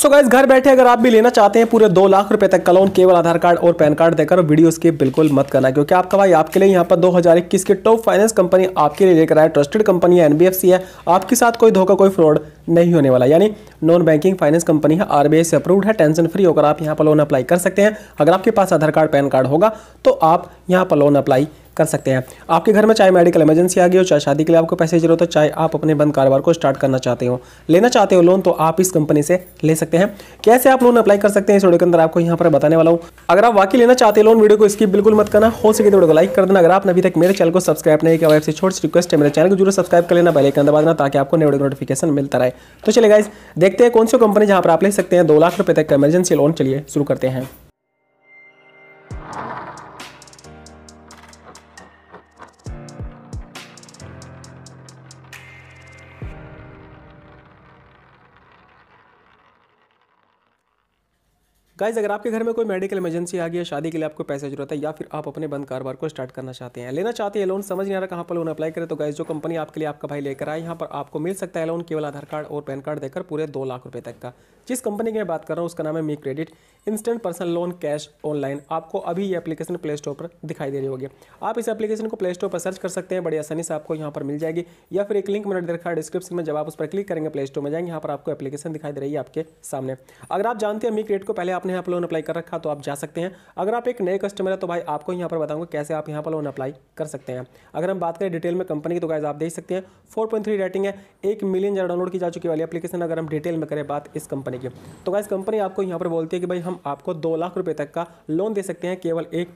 so guys घर बैठे अगर आप भी लेना चाहते हैं पूरे दो लाख रुपए तक का लोन केवल आधार कार्ड और पैन कार्ड देकर वीडियो उसके बिल्कुल मत करना क्योंकि आपका भाई आपके लिए यहाँ पर 2021 की टॉप फाइनेंस कंपनी आपके लिए लेकर आए ट्रस्टेड कंपनी है एनबीएफसी है आपके साथ कोई धोखा कोई फ्रॉड नहीं होने वाला यानी नॉन बैंकिंग फाइनेंस कंपनी है आरबीआई से अप्रूव्ड है टेंशन फ्री होकर आप यहाँ पर लोन अप्लाई कर सकते हैं अगर आपके पास आधार कार्ड पैन कार्ड होगा तो आप यहाँ पर लोन अप्लाई कर सकते हैं आपके घर में चाहे मेडिकल इमरजेंसी आ गई हो चाहे शादी के लिए आपको पैसे की जरूरत हो चाहे आप अपने बंद कारोबार को स्टार्ट करना चाहते हो लेना चाहते हो लोन तो आप इस कंपनी से ले सकते हैं कैसे आप लोन अप्लाई कर सकते हैं इस वीडियो के अंदर आपको यहाँ पर बताने वाला हूँ अगर आप वाकई लेना चाहते हो लोन वीडियो को स्किप बिल्कुल मत करना हो सके तो वीडियो को लाइक कर देना अगर आपने अभी तक मेरे चैनल को सब्सक्राइब नहीं किया वैसे छोटी रिक्वेस्ट है मेरे चैनल को जरूर सब्सक्राइब कर लेना पहले के अंदर दबा देना ताकि आपको नए वीडियो नोटिफिकेशन मिलता रहे तो चलिए गाइज देखते हैं कौन सी कंपनी जहाँ पर आप ले सकते हैं दो लाख रुपये तक का इमरजेंसी लोन चलिए शुरू करते हैं गाइज अगर आपके घर में कोई मेडिकल इमरजेंसी आ गई है शादी के लिए आपको पैसे जरूरत है या फिर आप अपने बंद कारोबार को स्टार्ट करना चाहते हैं लेना चाहते हैं लोन समझ नहीं आ रहा कहाँ पर लोन अप्लाई करें तो गाइज जो कंपनी आपके लिए आपका भाई लेकर आए यहाँ पर आपको मिल सकता है लोन केवल आधार कार्ड और पैन कार्ड देकर पूरे दो लाख रुपये तक का जिस कंपनी की मैं बात कर रहा हूँ उसका नाम है Mi credit instant personal loan cash online आपको अभी ये एप्लीकेशन प्ले स्टोर पर दिखाई दे रही होगी आप इस एप्लीकेशन को प्ले स्टोर पर सर्च कर सकते हैं बड़ी आसानी से आपको यहाँ पर मिल जाएगी या फिर एक लिंक मैंने देखा डिस्क्रिप्शन में जब आप उस पर क्लिक करेंगे प्ले स्टोर में जाएंगे यहाँ पर आपको एप्लीकेशन दिखाई दे रही है आपके सामने अगर आप जानते हैं मी क्रेडिट को पहले आप आपने यहाँ पर लोन अप्लाई कर रखा तो आप जा सकते हैं अगर आप एक नए कस्टमर है तो भाई आपको यहाँ पर बताऊँगा कैसे आप यहाँ पर लोन अप्लाई कर सकते हैं अगर हम बात करें डिटेल में कंपनी की तो गाइज आप देख सकते हैं फोर रेटिंग है एक मिलियन ज़्यादा डाउनलोड की जा चुकी वाली अपलीकेशन अगर हम डिटेल में करें बात इस कंपनी की तो गाइज कंपनी आपको यहाँ पर बोलती है कि भाई हम आपको दो लाख रुपये तक का लोन दे सकते हैं केवल एक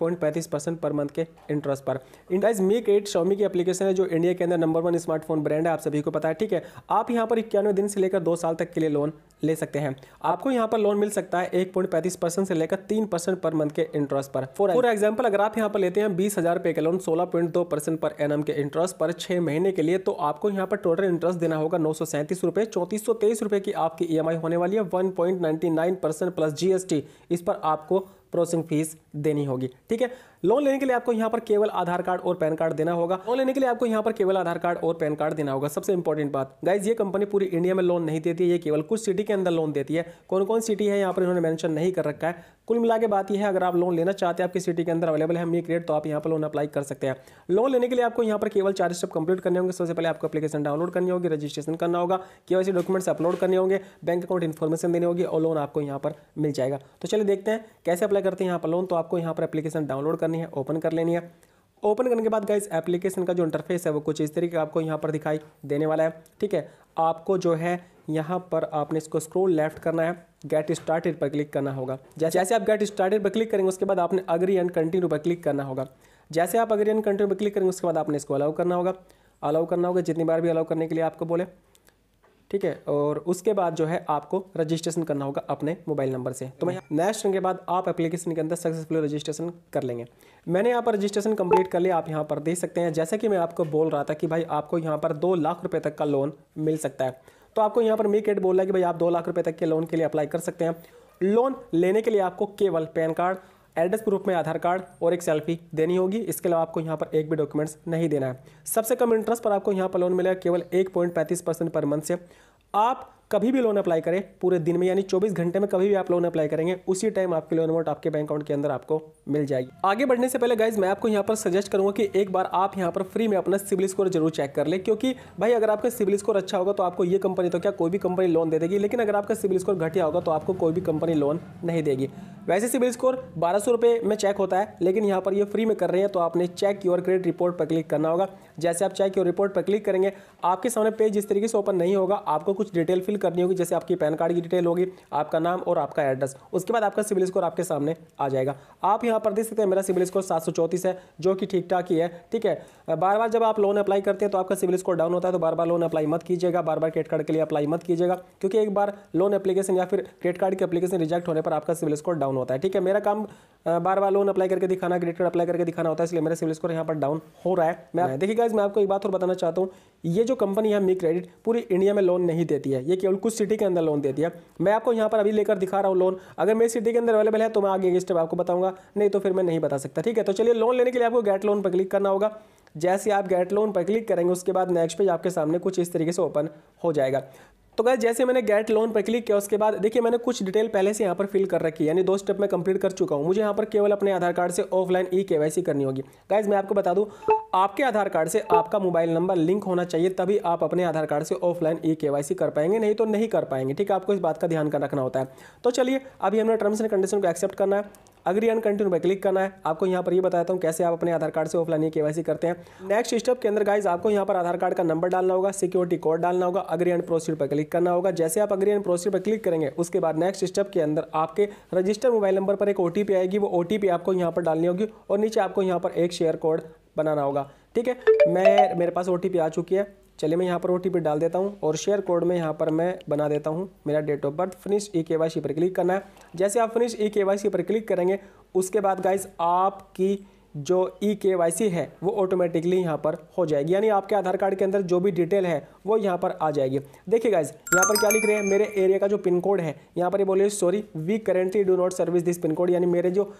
पर मंथ के इंटरेस्ट पर इंडाइज मेक एट शॉमी की अपलीकेशन है जो इंडिया के अंदर नंबर वन स्मार्टफोन ब्रांड है आप सभी को पता है ठीक है आप यहाँ पर इक्यानवे दिन से लेकर दो साल तक के लिए लोन ले सकते हैं आपको यहाँ पर लोन मिल सकता है एक पॉइंट पैंतीस परसेंट से लेकर तीन परसेंट पर मंथ के इंटरेस्ट पर फॉर एग्जांपल अगर आप यहाँ पर लेते हैं बीस हजार रुपए का लोन सोलह पॉइंट दो परसेंट पर एनएम के इंटरेस्ट पर छह महीने के लिए तो आपको यहाँ पर टोटल इंटरेस्ट देना होगा नौ सौ सैंतीस रुपए चौतीस सौ तेईस रुपए की आपकी ई e होने वाली है one point ninety nine percent plus GST इस पर आपको प्रोसेसिंग फीस देनी होगी ठीक है लोन लेने के लिए आपको यहाँ पर केवल आधार कार्ड और पैन कार्ड देना होगा लोन लेने के लिए आपको यहाँ पर केवल आधार कार्ड और पैन कार्ड देना होगा सबसे इंपॉर्टेंट बात गाइज ये कंपनी पूरी इंडिया में लोन नहीं देती है ये केवल कुछ सिटी के अंदर लोन देती है कौन कौन सिटी है यहाँ पर इन्होंने मैंशन नहीं कर रखा है कुल मिला के बात यह है अगर आप लोन लेना चाहते हैं आपकी सिटी के अंदर अवेलेबल है मी क्रेड तो आप यहाँ पर लोन अप्लाई कर सकते हैं लोन लेने के लिए आपको यहाँ पर केवल चार स्टेप कंप्लीट करने होंगे सबसे पहले आपको अपलीकेशन डाउनलोड करनी होगी रजिस्ट्रेशन करना होगा केवासी डॉक्यूमेंट्स अपलोड करने होंगे बैंक अकाउंट इन्फॉर्मेशन देनी होगी और लोन आपको यहाँ पर मिल जाएगा तो चलिए देखते हैं कैसे अप्लाई अप्लाई करते हैं यहाँ पर लोन तो आपको यहाँ पर एप्लीकेशन डाउनलोड करनी है ओपन कर लेनी है ओपन करने के बाद गाइज एप्लीकेशन का जो इंटरफेस है वो कुछ इस तरीके का आपको यहाँ पर दिखाई देने वाला है ठीक है आपको जो है यहाँ पर आपने इसको स्क्रोल लेफ्ट करना है गेट स्टार्टेड पर क्लिक करना होगा जैसे आप गेट स्टार्टेड पर क्लिक करेंगे उसके बाद आपने अग्री एंड कंटिन्यू पर क्लिक करना होगा जैसे आप अग्री एंड कंटिन्यू पर क्लिक करेंगे उसके बाद आपने इसको अलाउ करना होगा अलाउ करना होगा जितनी बार भी अलाउ करने के लिए आपको बोले ठीक है और उसके बाद जो है आपको रजिस्ट्रेशन करना होगा अपने मोबाइल नंबर से तो मैं नेक्स्ट के बाद आप एप्लीकेशन के अंदर सक्सेसफुल रजिस्ट्रेशन कर लेंगे मैंने यहाँ पर रजिस्ट्रेशन कंप्लीट कर लिया आप यहाँ पर देख सकते हैं जैसे कि मैं आपको बोल रहा था कि भाई आपको यहाँ पर दो लाख रुपये तक का लोन मिल सकता है तो आपको यहाँ पर मी केट बोल रहा है कि भाई आप दो लाख रुपये तक के लोन के लिए अप्लाई कर सकते हैं लोन लेने के लिए आपको केवल पैन कार्ड एड्रेस प्रूफ में आधार कार्ड और एक सेल्फी देनी होगी इसके अलावा आपको यहाँ पर एक भी डॉक्यूमेंट्स नहीं देना है सबसे कम इंटरेस्ट पर आपको यहाँ पर लोन मिलेगा केवल एक पॉइंट पैंतीस परसेंट पर मंथ से आप कभी भी लोन अप्लाई करें पूरे दिन में यानी 24 घंटे में कभी भी आप लोन अप्लाई करेंगे उसी टाइम आपके लोन अमाउंट आपके बैंक अकाउंट के अंदर आपको मिल जाएगी आगे बढ़ने से पहले गाइज मैं आपको यहाँ पर सजेस्ट करूंगा कि एक बार आप यहाँ पर फ्री में अपना सिविल स्कोर जरूर चेक कर ले क्योंकि भाई अगर आपका सिविल स्कोर अच्छा होगा तो आपको ये कंपनी तो क्या कोई भी कंपनी लोन दे देगी लेकिन अगर आपका सिविल स्कोर घटिया होगा तो आपको कोई भी कंपनी लोन नहीं देगी वैसे सिविल स्कोर बारह सौ में चेक होता है लेकिन यहाँ पर ये फ्री में कर रहे हैं तो आपने चेक योर क्रेडिट रिपोर्ट पर क्लिक करना होगा जैसे आप चेक योर रिपोर्ट पर क्लिक करेंगे आपके सामने पेज इस तरीके से ओपन नहीं होगा आपको कुछ डिटेल फिल करनी होगी जैसे आपकी पैन कार्ड की डिटेल होगी आपका नाम और आपका एड्रेस उसके बाद आपका सिविल स्कोर आपके सामने आ जाएगा आप यहाँ पर देख सकते हैं मेरा सिविल स्कोर सात है जो कि ठीक ठाक ही है ठीक है बार बार जब आप लोन अप्लाई करते हैं तो आपका सिविल स्कोर डाउन होता है तो बार बार लोन अप्लाई मत कीजिएगा बार बार क्रेडिट कार्ड के लिए अप्लाई मत कीजिएगा क्योंकि एक बार लोन एप्लीकेशन या फिर क्रेडिट कार्ड की एप्लीकेशन रिजेक्ट होने पर आपका सिविल स्कोर डाउन होता है ठीक है मेरा काम बार बार लोन अप्लाई करके दिखाना क्रेडिट कार्ड अप्लाई करके दिखाना होता है इसलिए मेरा सिविल स्कोर यहाँ पर डाउन हो रहा है मैं देखिएगा मैं आपको एक बात और बताना चाहता हूँ ये जो कंपनी है मी क्रेडिट पूरी इंडिया में लोन नहीं देती है ये केवल कुछ सिटी के अंदर लोन दे दिया मैं आपको यहाँ पर अभी लेकर दिखा रहा हूँ लोन अगर मेरी सिटी के अंदर अवेलेबल है तो मैं आगे स्टेप आपको बताऊंगा नहीं तो फिर मैं नहीं बता सकता ठीक है तो चलिए लोन लेने के लिए आपको गेट लोन पर क्लिक करना होगा जैसे आप गेट लोन पर क्लिक करेंगे उसके बाद नेक्स्ट पेज आपके सामने कुछ इस तरीके से ओपन हो जाएगा तो गए जैसे मैंने गेट लोन पर क्लिक किया उसके बाद देखिए मैंने कुछ डिटेल पहले से यहाँ पर फिल कर रखी है यानी दो स्टेप मैं कंप्लीट कर चुका हूँ मुझे यहाँ पर केवल अपने आधार कार्ड से ऑफलाइन ई के करनी होगी गाइज मैं आपको बता दूँ आपके आधार कार्ड से आपका मोबाइल नंबर लिंक होना चाहिए तभी आप अपने आधार कार्ड से ऑफलाइन ई के कर पाएंगे नहीं तो नहीं कर पाएंगे ठीक है आपको इस बात का ध्यान रखना होता है तो चलिए अभी हमने टर्म्स एंड कंडीशन को एक्सेप्ट करना है अग्री एंड कंटिन्यू पर क्लिक करना है आपको यहाँ पर ये यह बताता हूँ कैसे आप अपने आधार कार्ड से ऑफलाइन ये केवाईसी करते हैं नेक्स्ट स्टेप के अंदर गाइज आपको यहाँ पर आधार कार्ड का नंबर डालना होगा सिक्योरिटी कोड डालना होगा अग्री एंड प्रोसीड पर क्लिक करना होगा जैसे आप अग्री एंड प्रोसीड पर क्लिक करेंगे उसके बाद नेक्स्ट स्टेप के अंदर आपके रजिस्टर मोबाइल नंबर पर एक ओ आएगी वो ओ आपको यहाँ पर डालनी होगी और नीचे आपको यहाँ पर एक शेयर कोड बनाना होगा ठीक है मैं मेरे पास ओ आ चुकी है चलिए मैं यहाँ पर ओ डाल देता हूँ और शेयर कोड में यहाँ पर मैं बना देता हूँ मेरा डेट ऑफ बर्थ फिनिश ई के पर क्लिक करना है जैसे आप फिनिश ई के पर क्लिक करेंगे उसके बाद गाइज आपकी जो ई के वाई सी है वो ऑटोमेटिकली यहाँ पर हो जाएगी यानी आपके आधार कार्ड के अंदर जो भी डिटेल है वो यहाँ पर आ जाएगी देखिए गाइज यहाँ पर क्या लिख रहे हैं मेरे एरिया का जो पिन कोड है यहाँ पर ये बोले sorry we currently do not service this pin code यानी मेरे जो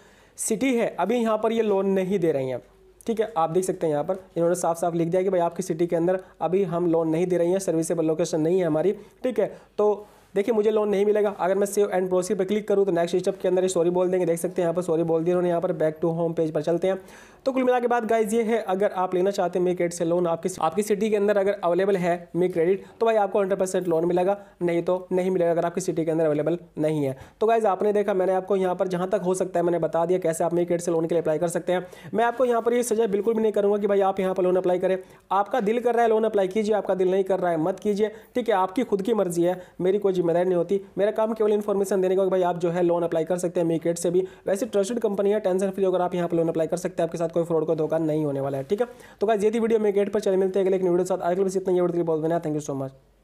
सिटी है अभी यहाँ पर ये लोन नहीं दे रही हैं ठीक है आप देख सकते हैं यहाँ पर इन्होंने साफ साफ लिख दिया कि भाई आपकी सिटी के अंदर अभी हम लोन नहीं दे रही हैं सर्विसेबल लोकेशन नहीं है हमारी ठीक है तो देखिए मुझे लोन नहीं मिलेगा अगर मैं सेव एंड प्रोसीड पर क्लिक करूँ तो नेक्स्ट स्टेप के अंदर सॉरी बोल देंगे देख सकते हैं यहाँ पर सॉरी बोल दिया उन्होंने यहाँ पर बैक टू होम पेज पर चलते हैं तो कुल मिला के बाद गाइज ये है अगर आप लेना चाहते हैं मे क्रेडिट से लोन आपकी आपकी सिटी के अंदर अगर अवेलेबल है मे क्रेडिट तो भाई आपको हंड्रेड लोन मिलेगा नहीं तो नहीं मिलेगा अगर आपकी सिटी के अंदर अवेलेबल नहीं है तो गाइज आपने देखा मैंने आपको यहाँ पर जहाँ तक हो सकता है मैंने बता दिया कैसे आप मे क्रेडिट से लोन के लिए अप्लाई कर सकते हैं मैं आपको यहाँ पर ये सजा बिल्कुल भी नहीं करूँगा कि भाई आप यहाँ पर लोन अप्लाई करें आपका दिल कर रहा है लोन अप्लाई कीजिए आपका दिल नहीं कर रहा है मत कीजिए ठीक है आपकी खुद की मर्जी है मेरी कोई जिम्मेदारी नहीं होती मेरा काम केवल इन्फॉर्मेशन देने का भाई आप जो है लोन अप्लाई कर सकते हैं मेकेट से भी वैसे ट्रस्टेड कंपनी है टेंशन फ्री होकर आप यहाँ पर लोन अप्लाई कर सकते हैं आपके साथ कोई फ्रॉड का धोखा नहीं होने वाला है ठीक है तो गाइज ये थी वीडियो मेकेट पर चले मिलते हैं अगले एक वीडियो साथ अगले बस इतना ये वीडियो बहुत बना थैंक यू सो मच